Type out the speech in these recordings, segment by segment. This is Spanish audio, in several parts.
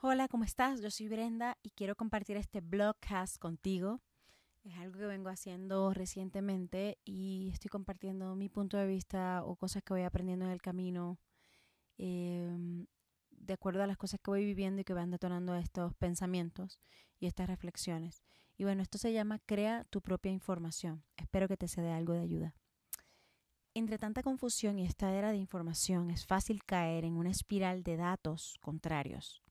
Hola, ¿cómo estás? Yo soy Brenda y quiero compartir este blogcast contigo. Es algo que vengo haciendo recientemente y estoy compartiendo mi punto de vista o cosas que voy aprendiendo en el camino, em, de acuerdo a las cosas que voy viviendo y que van detonando estos pensamientos y estas reflexiones. Y bueno, esto se llama Crea tu propia información. Espero que te sea de algo de ayuda. Entre tanta confusión y esta era de información, es fácil caer en una espiral de datos contrarios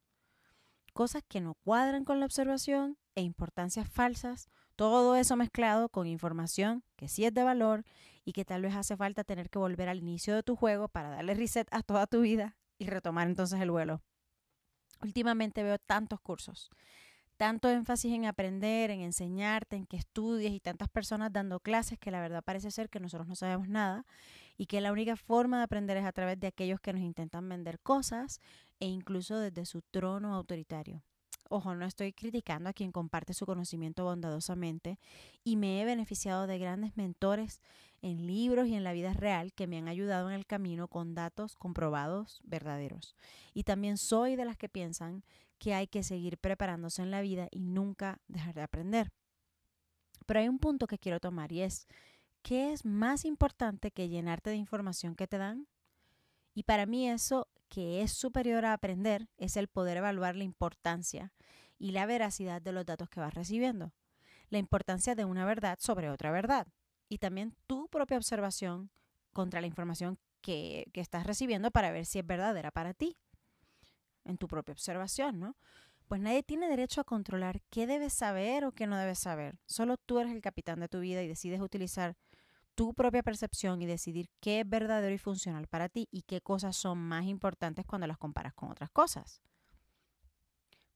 cosas que no cuadran con la observación e importancias falsas, todo eso mezclado con información que sí es de valor y que tal vez hace falta tener que volver al inicio de tu juego para darle reset a toda tu vida y retomar entonces el vuelo. Últimamente veo tantos cursos, tanto énfasis en aprender, en enseñarte, en que estudies y tantas personas dando clases que la verdad parece ser que nosotros no sabemos nada y que la única forma de aprender es a través de aquellos que nos intentan vender cosas, e incluso desde su trono autoritario. Ojo, no estoy criticando a quien comparte su conocimiento bondadosamente y me he beneficiado de grandes mentores en libros y en la vida real que me han ayudado en el camino con datos comprobados verdaderos. Y también soy de las que piensan que hay que seguir preparándose en la vida y nunca dejar de aprender. Pero hay un punto que quiero tomar y es, ¿qué es más importante que llenarte de información que te dan? Y para mí eso que es superior a aprender es el poder evaluar la importancia y la veracidad de los datos que vas recibiendo, la importancia de una verdad sobre otra verdad y también tu propia observación contra la información que, estás recibiendo para ver si es verdadera para ti, en tu propia observación, ¿no? Pues nadie tiene derecho a controlar qué debes saber o qué no debes saber. Solo tú eres el capitán de tu vida y decides utilizar tu propia percepción y decidir qué es verdadero y funcional para ti y qué cosas son más importantes cuando las comparas con otras cosas.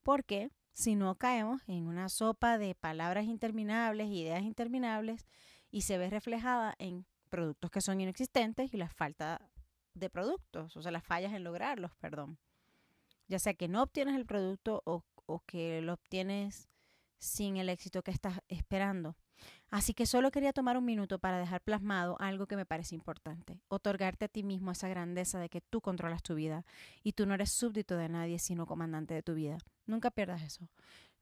Porque si no caemos en una sopa de palabras interminables, ideas interminables y se ve reflejada en productos que son inexistentes y la falta de productos, o sea, las fallas en lograrlos, perdón. Ya sea que no obtienes el producto o, o que lo obtienes sin el éxito que estás esperando. Así que solo quería tomar un minuto para dejar plasmado algo que me parece importante, otorgarte a ti mismo esa grandeza de que tú controlas tu vida y tú no eres súbdito de nadie, sino comandante de tu vida. Nunca pierdas eso.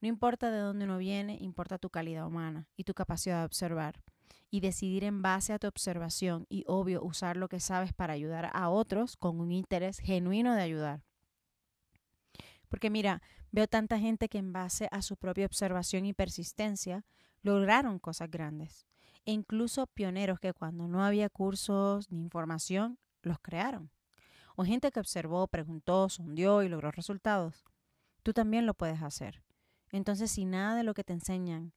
No importa de dónde uno viene, importa tu calidad humana y tu capacidad de observar y decidir en base a tu observación y obvio usar lo que sabes para ayudar a otros con un interés genuino de ayudar. Porque mira, veo tanta gente que en base a su propia observación y persistencia lograron cosas grandes e incluso pioneros que cuando no había cursos ni información, los crearon. O gente que observó, preguntó, sondió y logró resultados. Tú también lo puedes hacer. Entonces, si nada de lo que te enseñan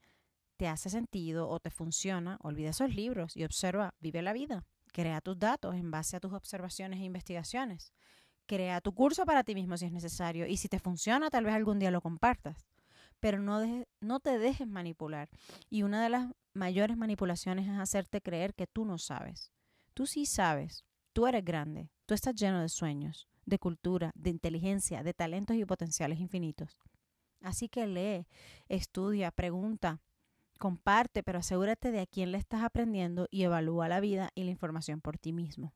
te hace sentido o te funciona, olvida esos libros y observa, vive la vida. Crea tus datos en base a tus observaciones e investigaciones. Crea tu curso para ti mismo si es necesario y si te funciona, tal vez algún día lo compartas pero no, no te dejes manipular. Y una de las mayores manipulaciones es hacerte creer que tú no sabes. Tú sí sabes, tú eres grande, tú estás lleno de sueños, de cultura, de inteligencia, de talentos y potenciales infinitos. Así que lee, estudia, pregunta, comparte, pero asegúrate de a quién le estás aprendiendo y evalúa la vida y la información por ti mismo.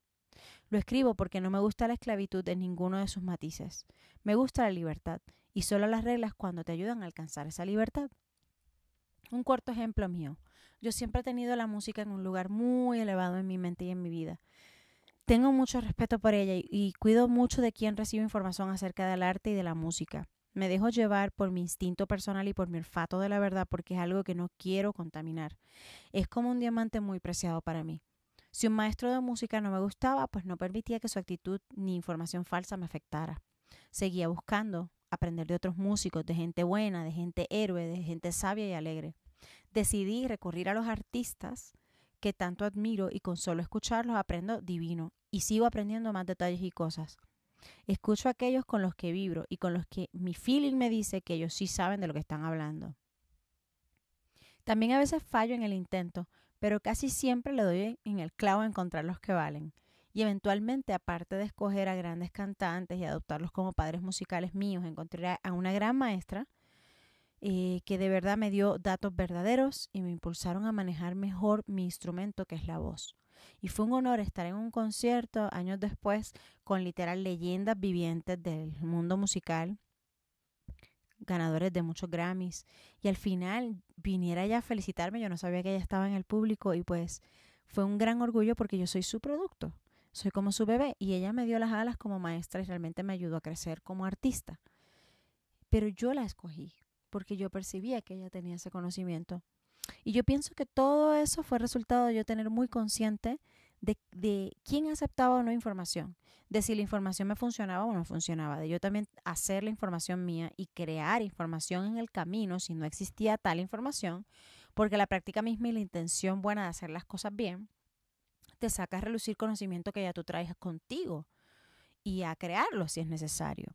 Lo escribo porque no me gusta la esclavitud en ninguno de sus matices. Me gusta la libertad, y solo las reglas cuando te ayudan a alcanzar esa libertad. Un cuarto ejemplo mío. Yo siempre he tenido la música en un lugar muy elevado en mi mente y en mi vida. Tengo mucho respeto por ella y, cuido mucho de quien recibe información acerca del arte y de la música. Me dejo llevar por mi instinto personal y por mi olfato de la verdad porque es algo que no quiero contaminar. Es como un diamante muy preciado para mí. Si un maestro de música no me gustaba, pues no permitía que su actitud ni información falsa me afectara. Seguía buscando aprender de otros músicos, de gente buena, de gente héroe, de gente sabia y alegre. Decidí recurrir a los artistas que tanto admiro y con solo escucharlos aprendo divino y sigo aprendiendo más detalles y cosas. Escucho a aquellos con los que vibro y con los que mi feeling me dice que ellos sí saben de lo que están hablando. También a veces fallo en el intento, pero casi siempre le doy en el clavo a encontrar los que valen. Y eventualmente, aparte de escoger a grandes cantantes y adoptarlos como padres musicales míos, encontré a una gran maestra eh, que de verdad me dio datos verdaderos y me impulsaron a manejar mejor mi instrumento, que es la voz. Y fue un honor estar en un concierto años después con literal leyendas vivientes del mundo musical ganadores de muchos Grammys. Y al final viniera ella a felicitarme, yo no sabía que ella estaba en el público y pues fue un gran orgullo porque yo soy su producto, soy como su bebé y ella me dio las alas como maestra y realmente me ayudó a crecer como artista. Pero yo la escogí porque yo percibía que ella tenía ese conocimiento. Y yo pienso que todo eso fue resultado de yo tener muy consciente de, de, quién aceptaba o no información, de si la información me funcionaba o no funcionaba, de yo también hacer la información mía y crear información en el camino si no existía tal información, porque la práctica misma y la intención buena de hacer las cosas bien, te saca a relucir conocimiento que ya tú traes contigo y a crearlo si es necesario.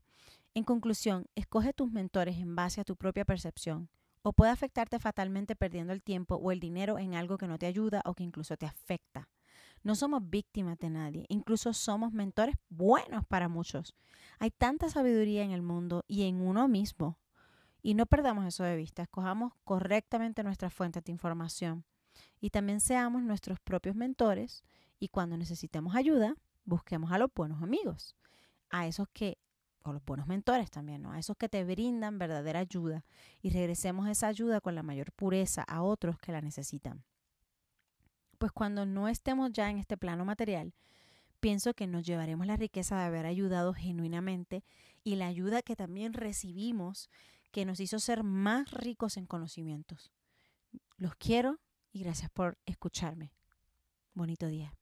En conclusión, escoge tus mentores en base a tu propia percepción o puede afectarte fatalmente perdiendo el tiempo o el dinero en algo que no te ayuda o que incluso te afecta. No somos víctimas de nadie, incluso somos mentores buenos para muchos. Hay tanta sabiduría en el mundo y en uno mismo. Y no perdamos eso de vista, escojamos correctamente nuestras fuentes de información y también seamos nuestros propios mentores y cuando necesitemos ayuda, busquemos a los buenos amigos, a esos que o los buenos mentores también, ¿no? A esos que te brindan verdadera ayuda y regresemos esa ayuda con la mayor pureza a otros que la necesitan pues cuando no estemos ya en este plano material, pienso que nos llevaremos la riqueza de haber ayudado genuinamente y la ayuda que también recibimos que nos hizo ser más ricos en conocimientos. Los quiero y gracias por escucharme. Bonito día.